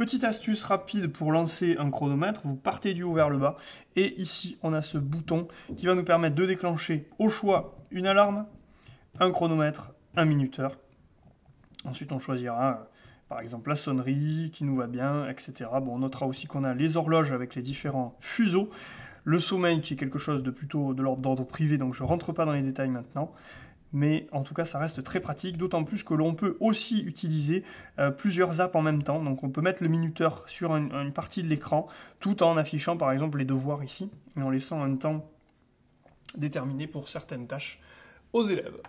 Petite astuce rapide pour lancer un chronomètre, vous partez du haut vers le bas et ici on a ce bouton qui va nous permettre de déclencher au choix une alarme, un chronomètre, un minuteur. Ensuite on choisira par exemple la sonnerie qui nous va bien, etc. Bon, on notera aussi qu'on a les horloges avec les différents fuseaux, le sommeil qui est quelque chose de plutôt de l'ordre privé donc je ne rentre pas dans les détails maintenant mais en tout cas ça reste très pratique, d'autant plus que l'on peut aussi utiliser euh, plusieurs apps en même temps, donc on peut mettre le minuteur sur une partie de l'écran tout en affichant par exemple les devoirs ici, et en laissant un temps déterminé pour certaines tâches aux élèves.